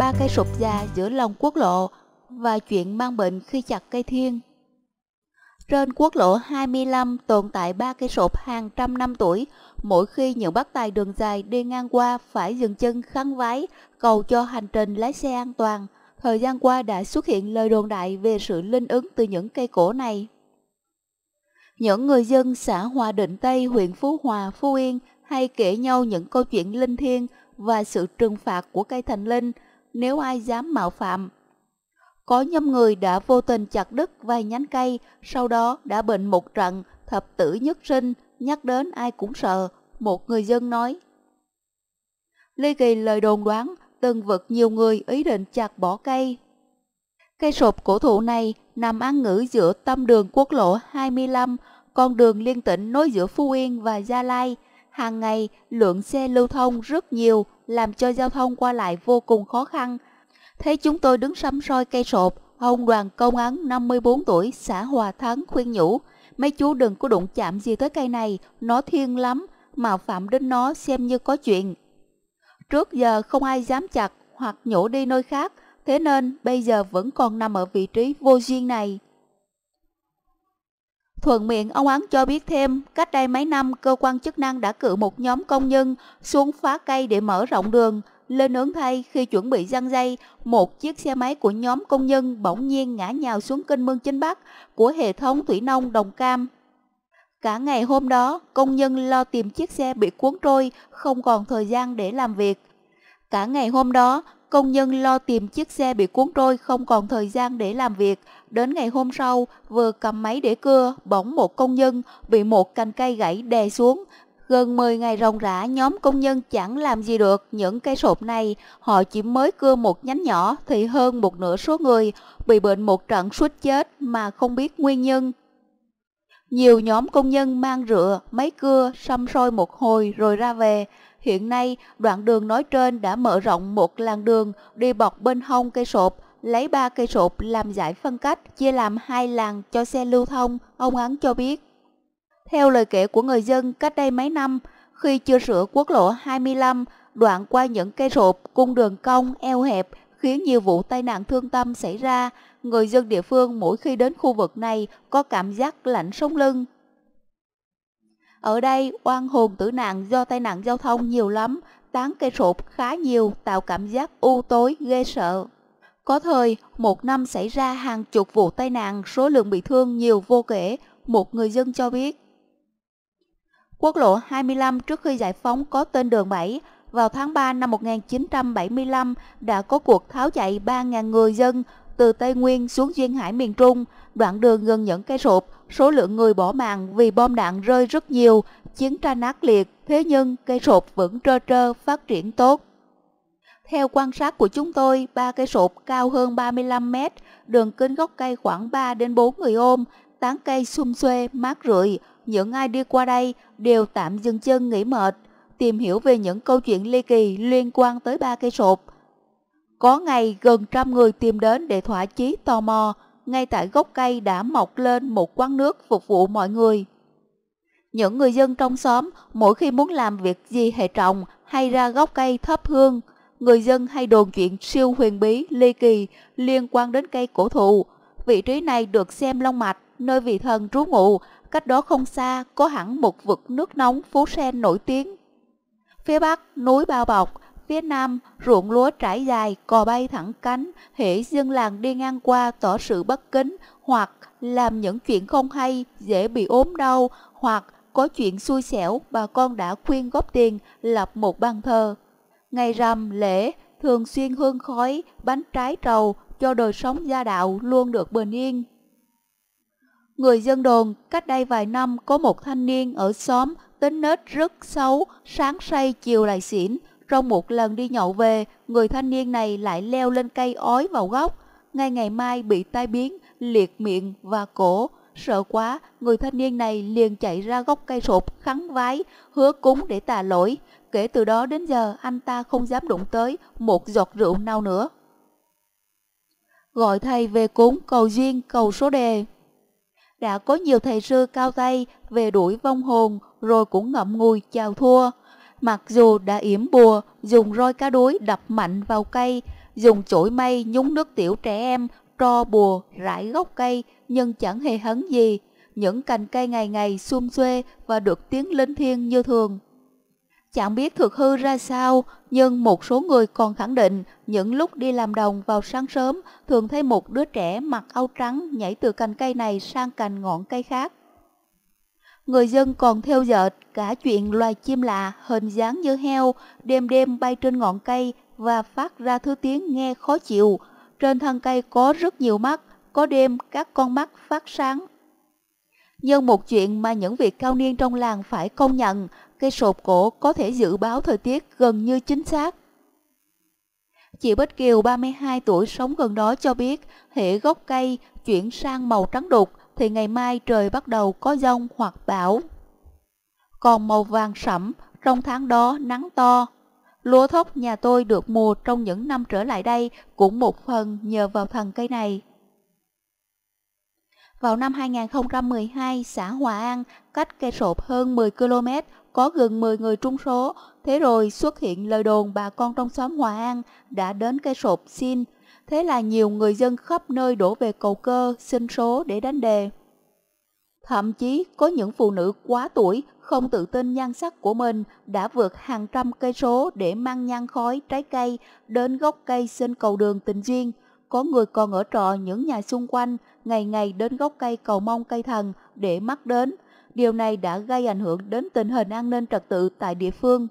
ba cây sụp già giữa lòng quốc lộ và chuyện mang bệnh khi chặt cây thiên. Trên quốc lộ 25 tồn tại ba cây sụp hàng trăm năm tuổi, mỗi khi những bác tài đường dài đi ngang qua phải dừng chân khăn vái, cầu cho hành trình lái xe an toàn. Thời gian qua đã xuất hiện lời đồn đại về sự linh ứng từ những cây cổ này. Những người dân xã Hòa Định Tây, huyện Phú Hòa, Phú Yên hay kể nhau những câu chuyện linh thiêng và sự trừng phạt của cây thành linh – nếu ai dám mạo phạm. Có nhâm người đã vô tình chặt đứt vài nhánh cây, sau đó đã bệnh một trận, thập tử nhất sinh, nhắc đến ai cũng sợ, một người dân nói. Ly Kỳ lời đồn đoán, từng vực nhiều người ý định chặt bỏ cây. Cây sụp cổ thụ này nằm ăn ngữ giữa tâm đường quốc lộ 25, con đường liên tỉnh nối giữa Phú Yên và Gia Lai. Hàng ngày, lượng xe lưu thông rất nhiều, làm cho giao thông qua lại vô cùng khó khăn. Thấy chúng tôi đứng sắm soi cây sột, ông đoàn công án 54 tuổi, xã Hòa Thắng khuyên nhủ, mấy chú đừng có đụng chạm gì tới cây này, nó thiêng lắm, mà phạm đến nó xem như có chuyện. Trước giờ không ai dám chặt hoặc nhổ đi nơi khác, thế nên bây giờ vẫn còn nằm ở vị trí vô duyên này. Thuận miệng, ông Án cho biết thêm, cách đây mấy năm, cơ quan chức năng đã cử một nhóm công nhân xuống phá cây để mở rộng đường. Lên ứng thay, khi chuẩn bị răng dây, một chiếc xe máy của nhóm công nhân bỗng nhiên ngã nhào xuống kênh mương chính Bắc của hệ thống thủy nông Đồng Cam. Cả ngày hôm đó, công nhân lo tìm chiếc xe bị cuốn trôi, không còn thời gian để làm việc. Cả ngày hôm đó, Công nhân lo tìm chiếc xe bị cuốn trôi không còn thời gian để làm việc. Đến ngày hôm sau, vừa cầm máy để cưa, bỗng một công nhân bị một cành cây gãy đè xuống. Gần 10 ngày ròng rã, nhóm công nhân chẳng làm gì được những cây sộp này. Họ chỉ mới cưa một nhánh nhỏ thì hơn một nửa số người bị bệnh một trận suýt chết mà không biết nguyên nhân. Nhiều nhóm công nhân mang rựa, máy cưa, xăm soi một hồi rồi ra về. Hiện nay, đoạn đường nói trên đã mở rộng một làn đường đi bọc bên hông cây sộp, lấy ba cây sộp làm giải phân cách, chia làm hai làn cho xe lưu thông, ông Ấn cho biết. Theo lời kể của người dân cách đây mấy năm, khi chưa sửa quốc lộ 25, đoạn qua những cây sộp, cung đường cong, eo hẹp, khiến nhiều vụ tai nạn thương tâm xảy ra. Người dân địa phương mỗi khi đến khu vực này có cảm giác lạnh sống lưng. Ở đây, oan hồn tử nạn do tai nạn giao thông nhiều lắm, tán cây sụp khá nhiều tạo cảm giác u tối ghê sợ. Có thời, một năm xảy ra hàng chục vụ tai nạn, số lượng bị thương nhiều vô kể, một người dân cho biết. Quốc lộ 25 trước khi giải phóng có tên đường 7, vào tháng 3 năm 1975 đã có cuộc tháo chạy 3.000 người dân từ Tây Nguyên xuống Duyên Hải miền Trung. Đoạn đường gần những cây sụp, số lượng người bỏ mạng vì bom đạn rơi rất nhiều, chiến tranh ác liệt, thế nhưng cây sụp vẫn trơ trơ phát triển tốt. Theo quan sát của chúng tôi, ba cây sụp cao hơn 35 mét, đường kính gốc cây khoảng 3 đến 4 người ôm, tán cây xum xuê, mát rượi. Những ai đi qua đây đều tạm dừng chân nghỉ mệt tìm hiểu về những câu chuyện ly kỳ liên quan tới ba cây sột. Có ngày gần trăm người tìm đến để thỏa chí tò mò, ngay tại gốc cây đã mọc lên một quán nước phục vụ mọi người. Những người dân trong xóm mỗi khi muốn làm việc gì hệ trọng hay ra gốc cây thắp hương, người dân hay đồn chuyện siêu huyền bí, ly kỳ liên quan đến cây cổ thụ. Vị trí này được xem long mạch, nơi vị thần trú ngụ, cách đó không xa có hẳn một vực nước nóng phú sen nổi tiếng. Phía Bắc núi bao bọc, phía Nam ruộng lúa trải dài, cò bay thẳng cánh, hễ dân làng đi ngang qua tỏ sự bất kính hoặc làm những chuyện không hay, dễ bị ốm đau hoặc có chuyện xui xẻo, bà con đã khuyên góp tiền lập một ban thờ. Ngày rằm lễ thường xuyên hương khói, bánh trái trầu cho đời sống gia đạo luôn được bình yên. Người dân đồn cách đây vài năm có một thanh niên ở xóm tính nết rất xấu, sáng say chiều lại xỉn. Trong một lần đi nhậu về, người thanh niên này lại leo lên cây ói vào góc. Ngay ngày mai bị tai biến, liệt miệng và cổ. Sợ quá, người thanh niên này liền chạy ra gốc cây sụp, khắn vái, hứa cúng để tà lỗi. Kể từ đó đến giờ, anh ta không dám đụng tới một giọt rượu nào nữa. Gọi thầy về cúng cầu duyên cầu số đề đã có nhiều thầy sư cao tay về đuổi vong hồn rồi cũng ngậm ngùi chào thua. Mặc dù đã yểm bùa, dùng roi cá đuối đập mạnh vào cây, dùng chổi mây nhúng nước tiểu trẻ em, tro bùa, rải gốc cây, nhưng chẳng hề hấn gì. Những cành cây ngày ngày xum xuê và được tiếng linh thiêng như thường. Chẳng biết thực hư ra sao, nhưng một số người còn khẳng định những lúc đi làm đồng vào sáng sớm thường thấy một đứa trẻ mặc áo trắng nhảy từ cành cây này sang cành ngọn cây khác. Người dân còn theo dệt cả chuyện loài chim lạ hình dáng như heo đêm đêm bay trên ngọn cây và phát ra thứ tiếng nghe khó chịu. Trên thân cây có rất nhiều mắt, có đêm các con mắt phát sáng Nhân một chuyện mà những việc cao niên trong làng phải công nhận, cây sộp cổ có thể dự báo thời tiết gần như chính xác. Chị Bích Kiều 32 tuổi sống gần đó cho biết, hệ gốc cây chuyển sang màu trắng đục thì ngày mai trời bắt đầu có giông hoặc bão. Còn màu vàng sẫm, trong tháng đó nắng to. Lúa thóc nhà tôi được mùa trong những năm trở lại đây cũng một phần nhờ vào thần cây này. Vào năm 2012, xã Hòa An, cách cây sộp hơn 10 km, có gần 10 người trung số. Thế rồi xuất hiện lời đồn bà con trong xóm Hòa An đã đến cây sộp xin. Thế là nhiều người dân khắp nơi đổ về cầu cơ xin số để đánh đề. Thậm chí có những phụ nữ quá tuổi không tự tin nhan sắc của mình đã vượt hàng trăm cây số để mang nhan khói trái cây đến gốc cây xin cầu đường tình duyên. Có người còn ở trọ những nhà xung quanh, ngày ngày đến gốc cây cầu mong cây thần để mắc đến. Điều này đã gây ảnh hưởng đến tình hình an ninh trật tự tại địa phương.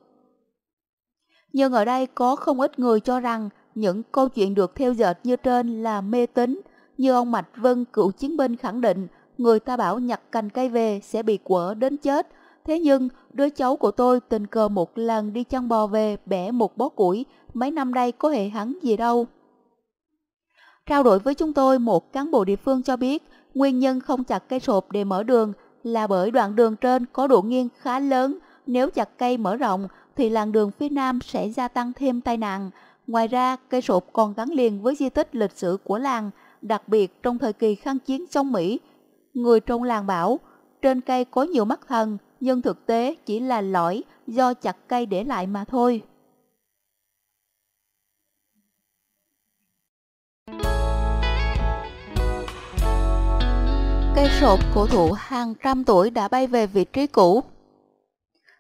Nhưng ở đây có không ít người cho rằng những câu chuyện được theo dệt như trên là mê tín. Như ông Mạch Vân, cựu chiến binh khẳng định, người ta bảo nhặt cành cây về sẽ bị quở đến chết. Thế nhưng, đứa cháu của tôi tình cờ một lần đi chăn bò về bẻ một bó củi, mấy năm nay có hệ hắn gì đâu. Trao đổi với chúng tôi, một cán bộ địa phương cho biết nguyên nhân không chặt cây sộp để mở đường là bởi đoạn đường trên có độ nghiêng khá lớn, nếu chặt cây mở rộng thì làng đường phía nam sẽ gia tăng thêm tai nạn. Ngoài ra, cây sộp còn gắn liền với di tích lịch sử của làng, đặc biệt trong thời kỳ kháng chiến chống Mỹ. Người trong làng bảo, trên cây có nhiều mắt thần, nhưng thực tế chỉ là lõi do chặt cây để lại mà thôi. cây sột cổ thụ hàng trăm tuổi đã bay về vị trí cũ.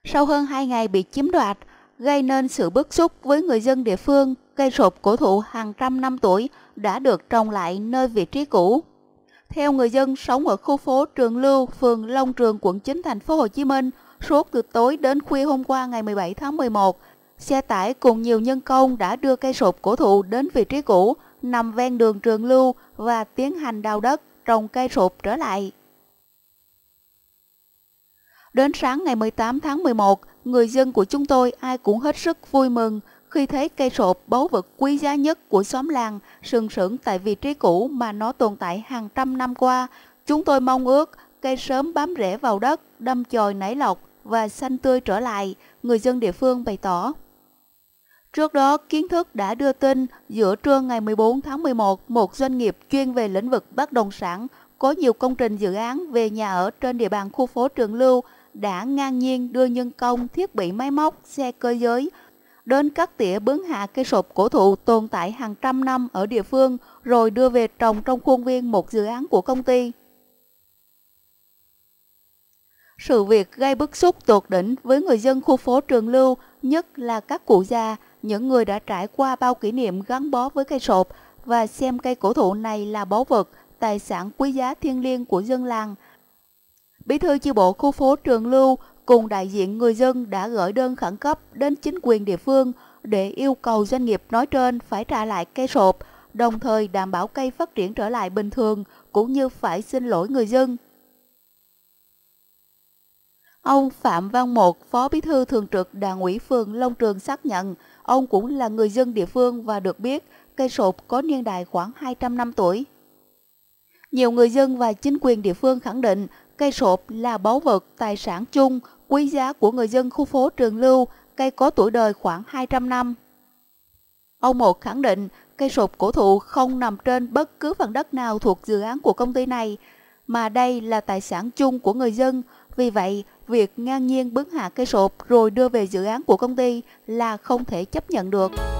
Sau hơn 2 ngày bị chiếm đoạt, gây nên sự bức xúc với người dân địa phương, cây sộp cổ thụ hàng trăm năm tuổi đã được trồng lại nơi vị trí cũ. Theo người dân sống ở khu phố Trường Lưu, phường Long Trường, quận 9, thành phố Hồ Chí Minh, suốt từ tối đến khuya hôm qua ngày 17 tháng 11, xe tải cùng nhiều nhân công đã đưa cây sộp cổ thụ đến vị trí cũ nằm ven đường Trường Lưu và tiến hành đào đất trồng cây sụp trở lại. Đến sáng ngày 18 tháng 11, người dân của chúng tôi ai cũng hết sức vui mừng khi thấy cây sụp, báu vật quý giá nhất của xóm làng sừng sững tại vị trí cũ mà nó tồn tại hàng trăm năm qua. Chúng tôi mong ước cây sớm bám rễ vào đất, đâm chồi nảy lọc và xanh tươi trở lại, người dân địa phương bày tỏ. Trước đó, Kiến thức đã đưa tin giữa trưa ngày 14 tháng 11, một doanh nghiệp chuyên về lĩnh vực bất động sản có nhiều công trình dự án về nhà ở trên địa bàn khu phố Trường Lưu đã ngang nhiên đưa nhân công, thiết bị máy móc, xe cơ giới đến cắt tỉa bứng hạ cây sụp cổ thụ tồn tại hàng trăm năm ở địa phương rồi đưa về trồng trong khuôn viên một dự án của công ty. Sự việc gây bức xúc tột đỉnh với người dân khu phố Trường Lưu, nhất là các cụ già, những người đã trải qua bao kỷ niệm gắn bó với cây sộp và xem cây cổ thụ này là báu vật, tài sản quý giá thiêng liêng của dân làng. Bí thư chi bộ khu phố Trường Lưu cùng đại diện người dân đã gửi đơn khẩn cấp đến chính quyền địa phương để yêu cầu doanh nghiệp nói trên phải trả lại cây sộp, đồng thời đảm bảo cây phát triển trở lại bình thường cũng như phải xin lỗi người dân Ông Phạm Văn Một, Phó Bí thư Thường trực Đảng ủy phường Long Trường xác nhận, ông cũng là người dân địa phương và được biết cây sụp có niên đại khoảng 200 năm tuổi. Nhiều người dân và chính quyền địa phương khẳng định cây sụp là báu vật tài sản chung, quý giá của người dân khu phố Trường Lưu, cây có tuổi đời khoảng 200 năm. Ông Một khẳng định cây sụp cổ thụ không nằm trên bất cứ phần đất nào thuộc dự án của công ty này, mà đây là tài sản chung của người dân, vì vậy, việc ngang nhiên bứng hạ cây sộp rồi đưa về dự án của công ty là không thể chấp nhận được.